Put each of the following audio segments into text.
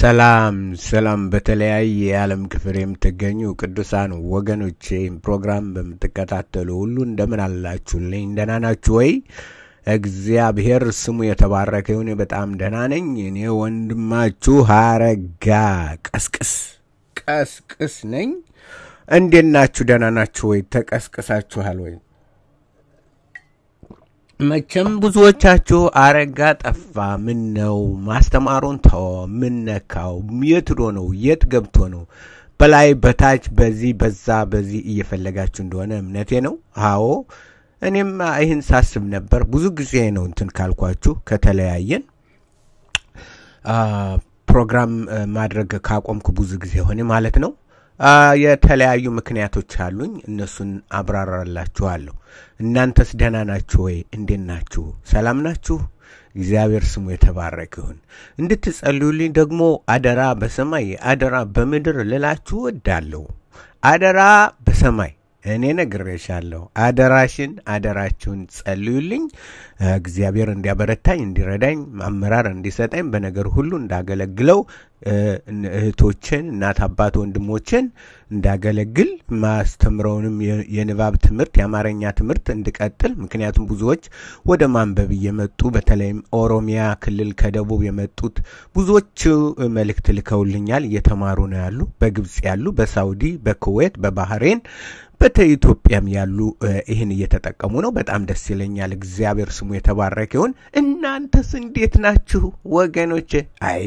ሰላም ሰላም በተለያየ የዓለም ክፍል የምትገኙ ቅዱሳን ወገኖቼ ፕሮግራም በምትከታተሉ ሁሉ እንደምን አላችሁልኝ? ደህና ናችሁ ወይ? እግዚአብሔር ስሙ የተባረከ ይሁን። በጣም ደህና ነኝ። እኔ ወንድማችሁ ሀረጋ ቀስቅስ ቀስቅስ ነኝ። እንዴት ናችሁ? ደህና ናችሁ ወይ? ተቀስቅሳችኋል ወይ? መቼም ብዙዎቻችሁ አረጋ ጠፋ፣ ምን ነው ማስተማሩን ተወ፣ ምን ነካው፣ የት ዶ ነው የት ገብቶ ነው በላይ በታች በዚህ በዛ በዚህ እየፈለጋችሁ እንደሆነ እምነቴ ነው። አዎ እኔም ይህን ሳስብ ነበር። ብዙ ጊዜ ነው እንትን ካልኳችሁ ከተለያየን ፕሮግራም ማድረግ ካቆምኩ ብዙ ጊዜ ሆነ ማለት ነው። የተለያዩ ምክንያቶች አሉኝ። እነሱን አብራራላችኋለሁ። እናንተስ ደህና ናችሁ ወይ? እንዴት ናችሁ? ሰላም ናችሁ? እግዚአብሔር ስሙ የተባረክ ይሁን። እንድትጸልዩልኝ ደግሞ አደራ በሰማይ አደራ በምድር ልላችሁ እወዳለሁ። አደራ በሰማይ እኔ ነግሬሻለሁ። አደራሽን አደራችሁን ጸልዩልኝ። እግዚአብሔር እንዲያበረታኝ፣ እንዲረዳኝ፣ አመራር እንዲሰጠኝ፣ በነገር ሁሉ እንዳገለግለው፣ እህቶችን፣ እናት አባት፣ ወንድሞችን እንዳገለግል፣ ማስተምረውንም የንባብ ትምህርት የአማርኛ ትምህርት እንድቀጥል። ምክንያቱም ብዙዎች ወደ ማንበብ እየመጡ በተለይም ኦሮሚያ ክልል ከደቡብ የመጡት ብዙዎቹ መልእክት ልከውልኛል። እየተማሩ ነው ያሉ፣ በግብፅ ያሉ፣ በሳውዲ፣ በኩዌት፣ በባህሬን በኢትዮጵያም ያሉ ይህን እየተጠቀሙ ነው። በጣም ደስ ይለኛል። እግዚአብሔር ስሙ የተባረከ ይሁን። እናንተስ እንዴት ናችሁ ወገኖች አይ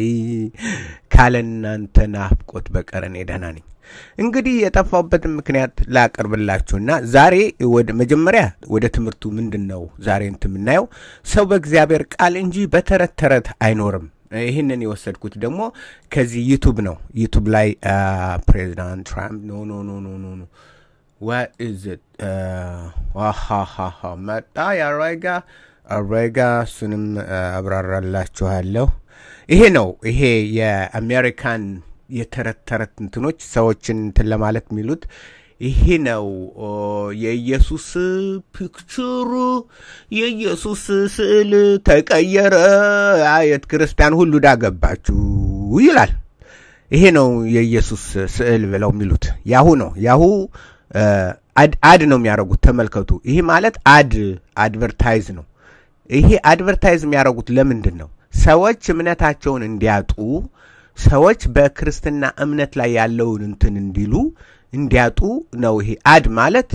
ካለ እናንተ ናፍቆት በቀር እኔ ደህና ነኝ። እንግዲህ የጠፋሁበትን ምክንያት ላቀርብላችሁና ዛሬ ወደ መጀመሪያ ወደ ትምህርቱ ምንድን ነው ዛሬ እንትን የምናየው ሰው በእግዚአብሔር ቃል እንጂ በተረት ተረት አይኖርም። ይህንን የወሰድኩት ደግሞ ከዚህ ዩቱብ ነው። ዩቱብ ላይ ፕሬዚዳንት ትራምፕ ኖ ኖ ኖ ኖ ኖ Where is it? ዋሃሃሃ uh, መጣ የአሮይጋ አሮይጋ እሱንም uh, አብራራላችኋለሁ። ይሄ ነው ይሄ የአሜሪካን የተረት ተረት እንትኖች ሰዎችን እንትን ለማለት የሚሉት ይሄ ነው የኢየሱስ ፒክቸሩ የኢየሱስ ስዕል ተቀየረ፣ አየት ክርስቲያን ሁሉ ዳገባችሁ ይላል። ይሄ ነው የኢየሱስ ስዕል ብለው የሚሉት ያሁ ነው ያሁ አድ ነው የሚያደርጉት። ተመልከቱ። ይሄ ማለት አድ አድቨርታይዝ ነው። ይሄ አድቨርታይዝ የሚያደርጉት ለምንድን ነው? ሰዎች እምነታቸውን እንዲያጡ፣ ሰዎች በክርስትና እምነት ላይ ያለውን እንትን እንዲሉ እንዲያጡ ነው። ይሄ አድ ማለት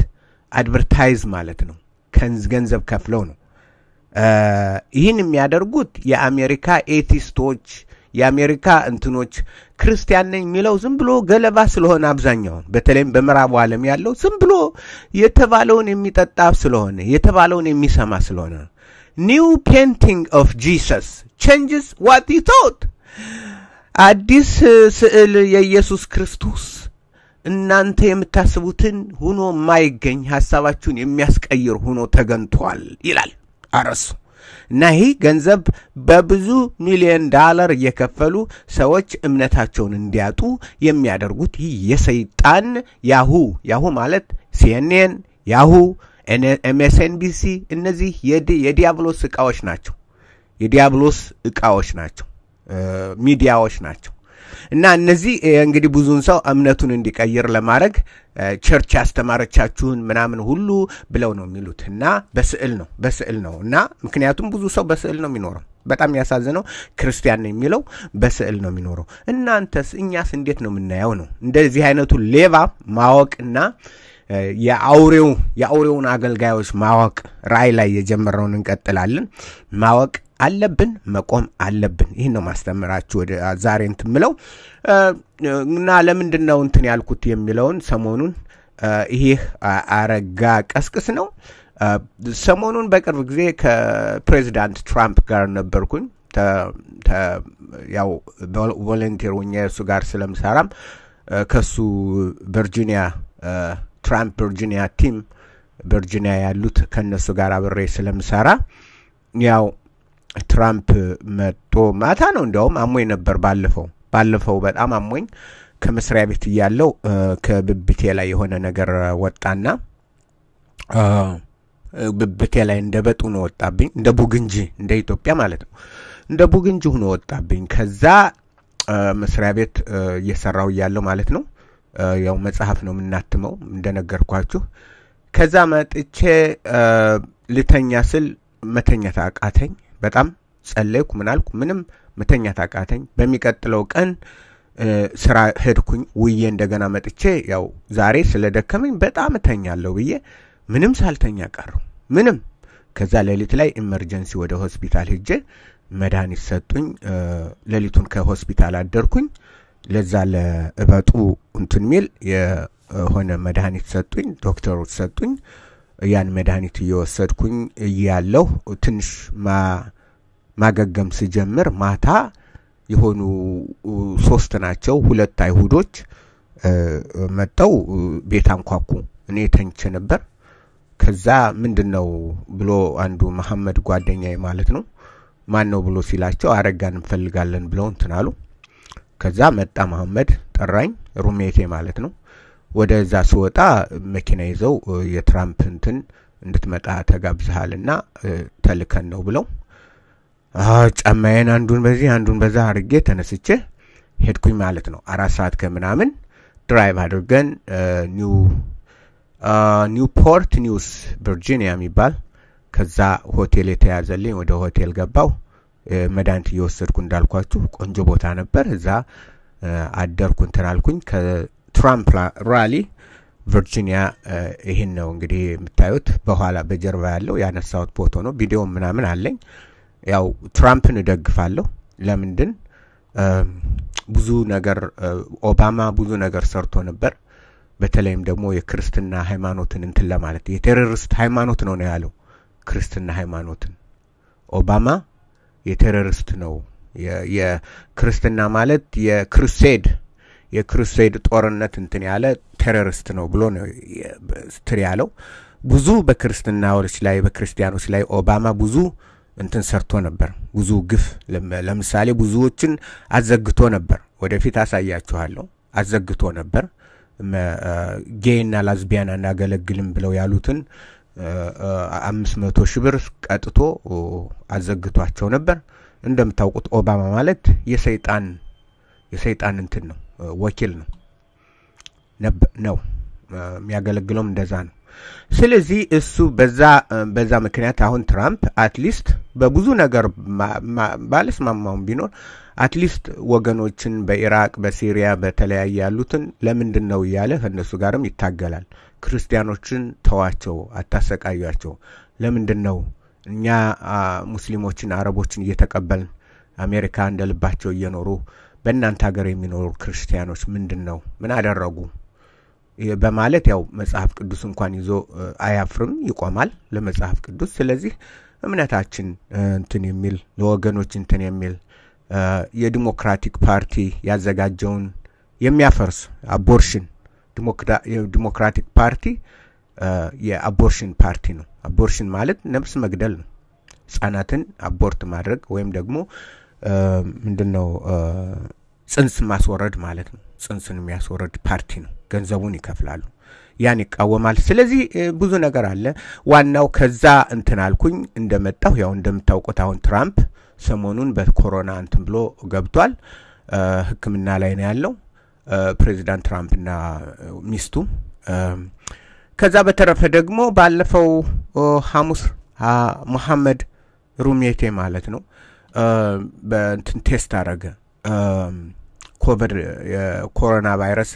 አድቨርታይዝ ማለት ነው። ገንዘብ ከፍለው ነው ይህን የሚያደርጉት የአሜሪካ ኤቲስቶች የአሜሪካ እንትኖች ክርስቲያን ነኝ የሚለው ዝም ብሎ ገለባ ስለሆነ አብዛኛውን በተለይም በምዕራቡ ዓለም ያለው ዝም ብሎ የተባለውን የሚጠጣ ስለሆነ የተባለውን የሚሰማ ስለሆነ ኒው ፔንቲንግ ኦፍ ጂሰስ ቼንጅስ ዋት ቶት አዲስ ስዕል የኢየሱስ ክርስቶስ እናንተ የምታስቡትን ሁኖ የማይገኝ ሐሳባችሁን የሚያስቀይር ሁኖ ተገንቷል ይላል አረሱ እና ይህ ገንዘብ በብዙ ሚሊዮን ዳላር እየከፈሉ ሰዎች እምነታቸውን እንዲያጡ የሚያደርጉት ይህ የሰይጣን ያሁ ያሁ ማለት ሲኤንኤን፣ ያሁ፣ ኤምኤስኤንቢሲ እነዚህ የዲያብሎስ እቃዎች ናቸው። የዲያብሎስ እቃዎች ናቸው፣ ሚዲያዎች ናቸው። እና እነዚህ እንግዲህ ብዙን ሰው እምነቱን እንዲቀይር ለማድረግ ቸርች ያስተማረቻችሁን ምናምን ሁሉ ብለው ነው የሚሉት እና በስዕል ነው በስዕል ነው እና ምክንያቱም ብዙ ሰው በስዕል ነው የሚኖረው በጣም ያሳዝነው ክርስቲያን ነው የሚለው በስዕል ነው የሚኖረው እናንተስ እኛስ እንዴት ነው የምናየው ነው እንደዚህ አይነቱ ሌባ ማወቅና የአውሬው የአውሬውን አገልጋዮች ማወቅ ራይ ላይ የጀመረውን እንቀጥላለን ማወቅ አለብን፣ መቆም አለብን። ይህን ነው ማስተምራችሁ ወደ ዛሬ እንትን ምለው እና ለምንድን ነው እንትን ያልኩት የሚለውን ሰሞኑን ይህ አረጋ ቀስቅስ ነው። ሰሞኑን በቅርብ ጊዜ ከፕሬዚዳንት ትራምፕ ጋር ነበርኩኝ። ያው ቮለንቲር ሆኜ እሱ ጋር ስለምሰራም ከሱ ቨርጂኒያ ትራምፕ ቨርጂኒያ ቲም ቨርጂኒያ ያሉት ከእነሱ ጋር አብሬ ስለምሰራ ያው ትራምፕ መጦ ማታ ነው እንዲያውም አሞኝ ነበር ባለፈው ባለፈው በጣም አሞኝ ከመስሪያ ቤት እያለው ከብብቴ ላይ የሆነ ነገር ወጣና ብብቴ ላይ እንደ በጡ ነው ወጣብኝ። እንደ ቡግንጂ እንደ ኢትዮጵያ ማለት ነው። እንደ ቡግንጂ ሁኖ ወጣብኝ። ከዛ መስሪያ ቤት እየሰራው እያለው ማለት ነው። ያው መጽሐፍ ነው የምናትመው እንደነገርኳችሁ። ከዛ መጥቼ ልተኛ ስል መተኛት አቃተኝ። በጣም ጸለይኩ። ምናልኩ ምንም ምተኛ ታቃተኝ። በሚቀጥለው ቀን ስራ ሄድኩኝ። ውዬ እንደገና መጥቼ ያው ዛሬ ስለደከመኝ በጣም እተኛለሁ ብዬ ምንም ሳልተኛ ቀሩ። ምንም ከዛ ሌሊት ላይ ኢመርጀንሲ ወደ ሆስፒታል ሄጄ መድኃኒት ሰጡኝ። ሌሊቱን ከሆስፒታል አደርኩኝ። ለዛ ለእበጡ እንትን ሚል የሆነ መድኃኒት ሰጡኝ፣ ዶክተሮች ሰጡኝ። ያን መድኃኒት እየወሰድኩኝ እያለሁ ትንሽ ማገገም ስጀምር ማታ የሆኑ ሶስት ናቸው ሁለት አይሁዶች መጠው ቤት አንኳኩ። እኔ ተኝቼ ነበር። ከዛ ምንድን ነው ብሎ አንዱ መሐመድ ጓደኛዬ ማለት ነው ማን ነው ብሎ ሲላቸው አረጋን እንፈልጋለን ብለው እንትን አሉ። ከዛ መጣ መሐመድ ጠራኝ፣ ሩሜቴ ማለት ነው። ወደዛ ስወጣ መኪና ይዘው የትራምፕ እንትን እንድትመጣ እና ተልከን ነው ብለው ጫማዬን አንዱን በዚህ አንዱን በዛ አድርጌ ተነስቼ ሄድኩኝ ማለት ነው። አራት ሰዓት ከምናምን ድራይቭ አድርገን ኒውፖርት ኒውስ ቨርጂኒያ የሚባል ከዛ ሆቴል የተያዘልኝ ወደ ሆቴል ገባው። መድኃኒት እየወሰድኩ እንዳልኳችሁ ቆንጆ ቦታ ነበር። እዛ አደርኩ እንትን አልኩኝ። ትራምፕ ራሊ ቨርጂኒያ ይህን ነው እንግዲህ የምታዩት። በኋላ በጀርባ ያለው ያነሳሁት ፎቶ ነው። ቪዲዮም ምናምን አለኝ። ያው ትራምፕን እደግፋለሁ። ለምንድን ብዙ ነገር ኦባማ ብዙ ነገር ሰርቶ ነበር። በተለይም ደግሞ የክርስትና ሃይማኖትን እንትን ለማለት የቴሮሪስት ሃይማኖት ነው ነው ያለው ክርስትና ሃይማኖትን ኦባማ የቴሮሪስት ነው። የክርስትና ማለት የክሩሴድ የክሩሴድ ጦርነት እንትን ያለ ቴሮሪስት ነው ብሎ ስትር ያለው። ብዙ በክርስትናዎች ላይ በክርስቲያኖች ላይ ኦባማ ብዙ እንትን ሰርቶ ነበር። ብዙ ግፍ ለምሳሌ ብዙዎችን አዘግቶ ነበር። ወደፊት አሳያችኋለሁ። አዘግቶ ነበር። ጌይና ላዝቢያን አናገለግልም ብለው ያሉትን አምስት መቶ ሺህ ብር ቀጥቶ አዘግቷቸው ነበር። እንደምታውቁት ኦባማ ማለት የሰይጣን የሰይጣን እንትን ነው ወኪል ነው ነው የሚያገለግለውም እንደዛ ነው። ስለዚህ እሱ በዛ በዛ ምክንያት አሁን ትራምፕ አትሊስት በብዙ ነገር ባለስማማውም ቢኖር አትሊስት ወገኖችን በኢራቅ፣ በሲሪያ፣ በተለያየ ያሉትን ለምንድን ነው እያለ ከእነሱ ጋርም ይታገላል። ክርስቲያኖችን ተዋቸው፣ አታሰቃያቸው። ለምንድን ነው እኛ ሙስሊሞችን፣ አረቦችን እየተቀበልን አሜሪካ እንደ ልባቸው እየኖሩ በእናንተ ሀገር የሚኖሩ ክርስቲያኖች ምንድን ነው ምን አደረጉ በማለት ያው መጽሐፍ ቅዱስ እንኳን ይዞ አያፍርም ይቆማል ለመጽሐፍ ቅዱስ ስለዚህ እምነታችን እንትን የሚል ለወገኖች እንትን የሚል የዲሞክራቲክ ፓርቲ ያዘጋጀውን የሚያፈርስ አቦርሽን ዲሞክራቲክ ፓርቲ የአቦርሽን ፓርቲ ነው አቦርሽን ማለት ነብስ መግደል ነው ህጻናትን አቦርት ማድረግ ወይም ደግሞ ምንድን ነው ጽንስ ማስወረድ ማለት ነው። ጽንስን የሚያስወረድ ፓርቲ ነው። ገንዘቡን ይከፍላሉ። ያን ይቃወማል። ስለዚህ ብዙ ነገር አለ። ዋናው ከዛ እንትን አልኩኝ እንደመጣሁ ያው እንደምታውቁት አሁን ትራምፕ ሰሞኑን በኮሮና እንትን ብሎ ገብቷል። ሕክምና ላይ ነው ያለው ፕሬዚዳንት ትራምፕና ሚስቱ። ከዛ በተረፈ ደግሞ ባለፈው ሐሙስ መሐመድ ሩሜቴ ማለት ነው በእንትን ቴስት አደረገ ኮቪድ የኮሮና ቫይረስ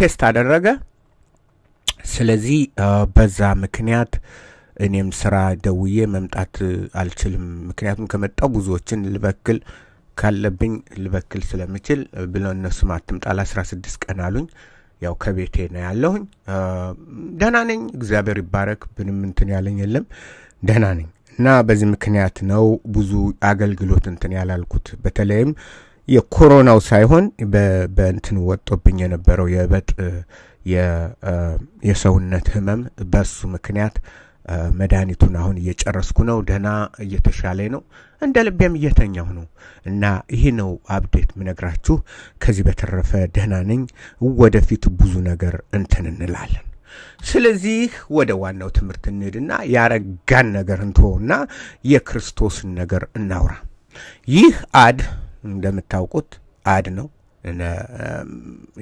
ቴስት አደረገ። ስለዚህ በዛ ምክንያት እኔም ስራ ደውዬ መምጣት አልችልም። ምክንያቱም ከመጣው ብዙዎችን ልበክል ካለብኝ ልበክል ስለምችል ብለው እነሱም አትምጣል አስራ ስድስት ቀን አሉኝ። ያው ከቤቴ ነው ያለሁኝ። ደህና ነኝ፣ እግዚአብሔር ይባረክ። ብንም እንትን ያለኝ የለም፣ ደህና ነኝ። እና በዚህ ምክንያት ነው ብዙ አገልግሎት እንትን ያላልኩት። በተለይም የኮሮናው ሳይሆን በእንትን ወጦብኝ የነበረው የበጥ የሰውነት ህመም በሱ ምክንያት መድኃኒቱን አሁን እየጨረስኩ ነው። ደህና እየተሻለ ነው። እንደ ልቤም እየተኛሁ ነው እና ይህ ነው አብዴት ምነግራችሁ። ከዚህ በተረፈ ደህና ነኝ። ወደፊት ብዙ ነገር እንትን እንላለን። ስለዚህ ወደ ዋናው ትምህርት እንሄድና ያረጋን ነገር እንትሆና የክርስቶስን ነገር እናውራ። ይህ አድ እንደምታውቁት አድ ነው።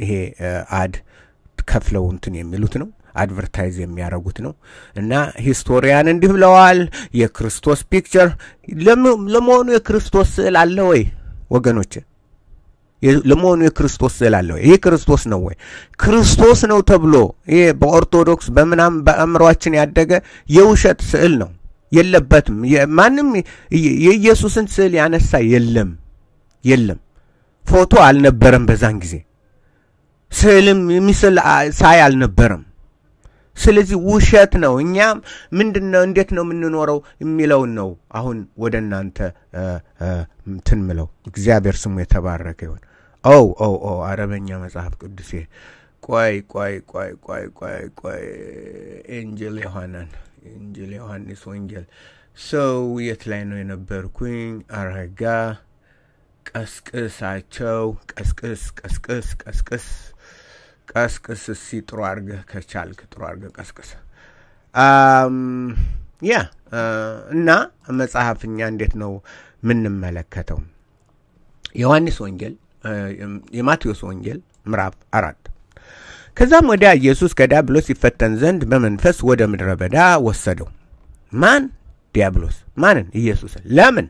ይሄ አድ ከፍለው እንትን የሚሉት ነው። አድቨርታይዝ የሚያደርጉት ነው እና ሂስቶሪያን እንዲህ ብለዋል። የክርስቶስ ፒክቸር ለመሆኑ የክርስቶስ ስዕል አለ ወይ ወገኖችን? ለመሆኑ የክርስቶስ ስላለው ይህ ክርስቶስ ነው ወይ? ክርስቶስ ነው ተብሎ ይሄ በኦርቶዶክስ በምናም በአእምሯችን ያደገ የውሸት ስዕል ነው። የለበትም። ማንም የኢየሱስን ስዕል ያነሳ የለም፣ የለም። ፎቶ አልነበረም በዛን ጊዜ ስዕልም ምስል ሳይ አልነበረም። ስለዚህ ውሸት ነው። እኛ ምንድን ነው እንዴት ነው የምንኖረው የሚለውን ነው አሁን ወደ እናንተ እንትን ምለው። እግዚአብሔር ስሙ የተባረከ ይሆን። ኦው ኦው ኦው አረበኛ መጽሐፍ ቅዱሴ ቆይ ቆይ ቆይ ቆይ ቆይ ቆይ ኤንጀል ዮሐናን ኤንጀል ዮሐንስ ወንጌል ሰው የት ላይ ነው የነበርኩኝ? አረጋ ቀስቅሳቸው፣ ቀስቅስ ቀስቅስ ቀስቅስ ቀስቅስ። እስኪ ጥሩ አድርገህ ከቻልክ ጥሩ አድርገህ ቀስቅስ። ያ እና መጽሐፍ እኛ እንዴት ነው ምንመለከተው ዮሐንስ ወንጌል የማቴዎስ ወንጌል ምዕራፍ አራት ከዛም ወዲያ ኢየሱስ ከዲያብሎስ ይፈተን ዘንድ በመንፈስ ወደ ምድረ በዳ ወሰደው። ማን? ዲያብሎስ። ማንን? ኢየሱስን። ለምን?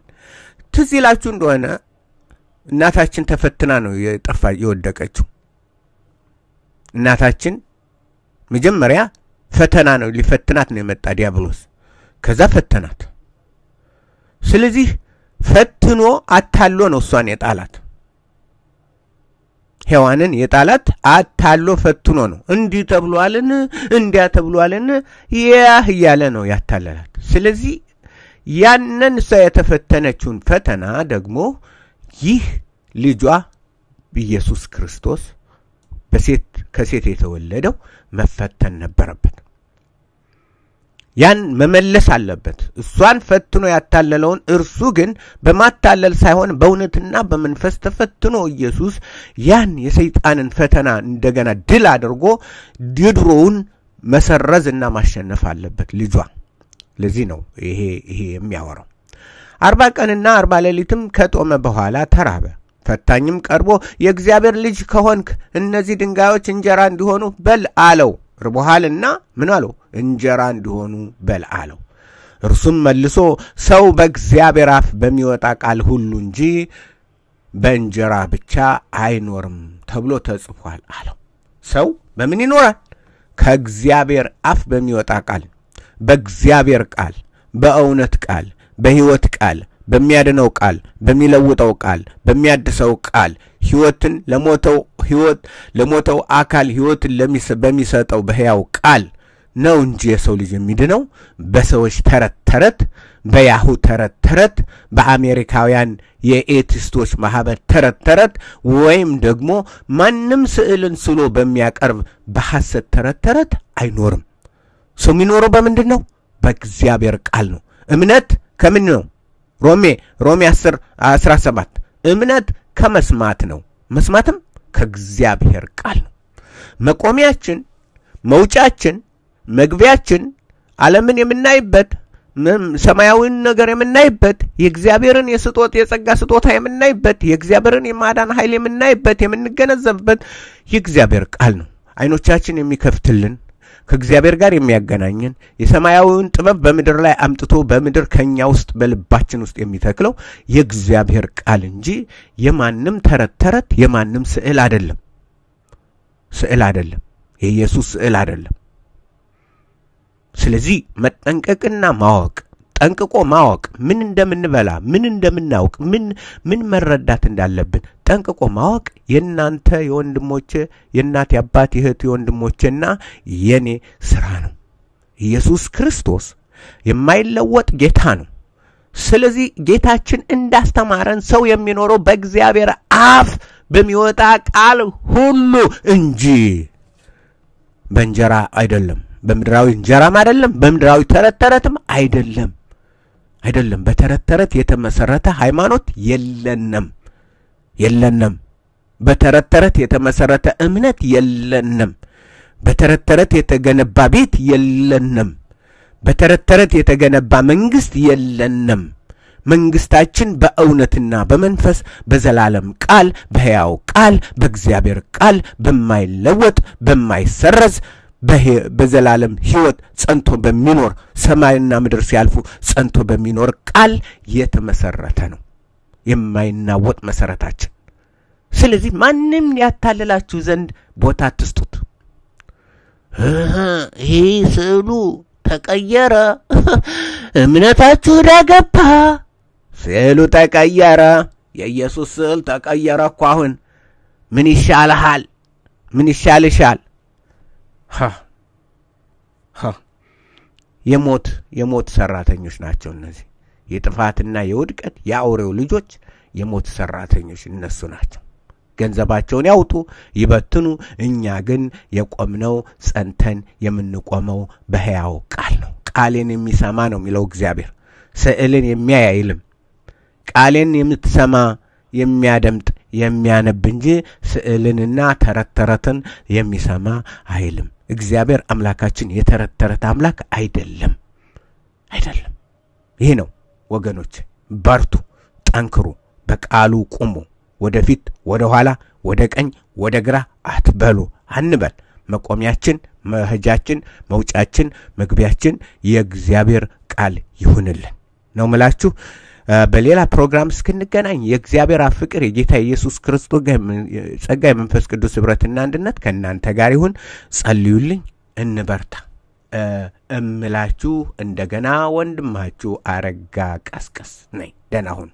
ትዝ ይላችሁ እንደሆነ እናታችን ተፈትና ነው የጠፋ የወደቀችው። እናታችን መጀመሪያ ፈተና ነው ሊፈትናት ነው የመጣ ዲያብሎስ። ከዛ ፈተናት። ስለዚህ ፈትኖ አታሎ ነው እሷን የጣላት። ሔዋንን የጣላት አታሎ ፈትኖ ነው። እንዲህ ተብሏልን፣ እንዲያ ተብሏልን ያህ እያለ ነው ያታለላት። ስለዚህ ያንን እሷ የተፈተነችውን ፈተና ደግሞ ይህ ልጇ ኢየሱስ ክርስቶስ ከሴት የተወለደው መፈተን ነበረበት። ያን መመለስ አለበት። እሷን ፈትኖ ያታለለውን እርሱ ግን በማታለል ሳይሆን በእውነትና በመንፈስ ተፈትኖ ኢየሱስ ያን የሰይጣንን ፈተና እንደገና ድል አድርጎ የድሮውን መሰረዝ እና ማሸነፍ አለበት ልጇ። ለዚህ ነው ይሄ ይሄ የሚያወራው። አርባ ቀንና አርባ ሌሊትም ከጦመ በኋላ ተራበ። ፈታኝም ቀርቦ የእግዚአብሔር ልጅ ከሆንክ እነዚህ ድንጋዮች እንጀራ እንዲሆኑ በል አለው። ርቦሃልና ምን አለው? እንጀራ እንዲሆኑ በል አለው። እርሱም መልሶ ሰው በእግዚአብሔር አፍ በሚወጣ ቃል ሁሉ እንጂ በእንጀራ ብቻ አይኖርም ተብሎ ተጽፏል አለው። ሰው በምን ይኖራል? ከእግዚአብሔር አፍ በሚወጣ ቃል፣ በእግዚአብሔር ቃል፣ በእውነት ቃል፣ በሕይወት ቃል በሚያድነው ቃል፣ በሚለውጠው ቃል፣ በሚያድሰው ቃል ህይወትን ለሞተው ሕይወት ለሞተው አካል ህይወትን በሚሰጠው በሕያው ቃል ነው እንጂ የሰው ልጅ የሚድነው በሰዎች ተረት ተረት፣ በያሁ ተረት ተረት፣ በአሜሪካውያን የኤቲስቶች ማህበር ተረት ተረት ወይም ደግሞ ማንም ስዕልን ስሎ በሚያቀርብ በሐሰት ተረት ተረት አይኖርም። ሰው የሚኖረው በምንድን ነው? በእግዚአብሔር ቃል ነው። እምነት ከምን ነው? ሮሜ ሮሜ 10 17 እምነት ከመስማት ነው፣ መስማትም ከእግዚአብሔር ቃል ነው። መቆሚያችን፣ መውጫችን፣ መግቢያችን ዓለምን የምናይበት ሰማያዊን ነገር የምናይበት የእግዚአብሔርን የስጦት የጸጋ ስጦታ የምናይበት የእግዚአብሔርን የማዳን ኃይል የምናይበት የምንገነዘብበት የእግዚአብሔር ቃል ነው። አይኖቻችን የሚከፍትልን ከእግዚአብሔር ጋር የሚያገናኘን የሰማያዊውን ጥበብ በምድር ላይ አምጥቶ በምድር ከኛ ውስጥ በልባችን ውስጥ የሚተክለው የእግዚአብሔር ቃል እንጂ የማንም ተረት ተረት የማንም ስዕል አይደለም። ስዕል አይደለም። የኢየሱስ ስዕል አይደለም። ስለዚህ መጠንቀቅና ማወቅ ጠንቅቆ ማወቅ ምን እንደምንበላ፣ ምን እንደምናውቅ፣ ምን ምን መረዳት እንዳለብን ጠንቅቆ ማወቅ የእናንተ የወንድሞች የእናት የአባት የእህት የወንድሞችና የኔ ስራ ነው። ኢየሱስ ክርስቶስ የማይለወጥ ጌታ ነው። ስለዚህ ጌታችን እንዳስተማረን ሰው የሚኖረው በእግዚአብሔር አፍ በሚወጣ ቃል ሁሉ እንጂ በእንጀራ አይደለም። በምድራዊ እንጀራም አይደለም። በምድራዊ ተረት ተረትም አይደለም። አይደለም። በተረት ተረት የተመሰረተ ሃይማኖት የለንም የለንም። በተረት ተረት የተመሰረተ እምነት የለንም። በተረት ተረት የተገነባ ቤት የለንም። በተረት ተረት የተገነባ መንግስት የለንም። መንግስታችን በእውነትና በመንፈስ በዘላለም ቃል በሕያው ቃል በእግዚአብሔር ቃል በማይለወጥ በማይሰረዝ በዘላለም ሕይወት ጸንቶ በሚኖር ሰማይና ምድር ሲያልፉ ጸንቶ በሚኖር ቃል የተመሰረተ ነው። የማይናወጥ መሰረታችን። ስለዚህ ማንም ያታልላችሁ ዘንድ ቦታ አትስጡት። ይህ ስዕሉ ተቀየረ፣ እምነታችሁ ዳገባ። ስዕሉ ተቀየረ፣ የኢየሱስ ስዕል ተቀየረ እኮ አሁን ምን ይሻልሃል? ምን ይሻልሻል? የሞት የሞት ሰራተኞች ናቸው እነዚህ የጥፋትና የውድቀት የአውሬው ልጆች የሞት ሰራተኞች እነሱ ናቸው። ገንዘባቸውን ያውጡ፣ ይበትኑ። እኛ ግን የቆምነው ጸንተን የምንቆመው በሕያው ቃል ነው። ቃሌን የሚሰማ ነው የሚለው እግዚአብሔር። ስዕልን የሚያይ አይልም። ቃሌን የምትሰማ የሚያደምጥ የሚያነብ እንጂ ስዕልንና ተረት ተረትን የሚሰማ አይልም። እግዚአብሔር አምላካችን የተረት ተረት አምላክ አይደለም አይደለም። ይሄ ነው ወገኖች፣ በርቱ፣ ጠንክሩ፣ በቃሉ ቁሙ። ወደፊት ወደ ኋላ ወደ ቀኝ ወደ ግራ አትበሉ አንበል። መቆሚያችን፣ መሄጃችን፣ መውጫችን፣ መግቢያችን የእግዚአብሔር ቃል ይሁንልን ነው ምላችሁ። በሌላ ፕሮግራም እስክንገናኝ የእግዚአብሔር ፍቅር የጌታ ኢየሱስ ክርስቶስ ጸጋ የመንፈስ ቅዱስ ህብረትና አንድነት ከእናንተ ጋር ይሁን። ጸልዩልኝ፣ እንበርታ እምላችሁ እንደገና ወንድማችሁ አረጋ ቀስቀስ ነኝ። ደህና ሁኑ።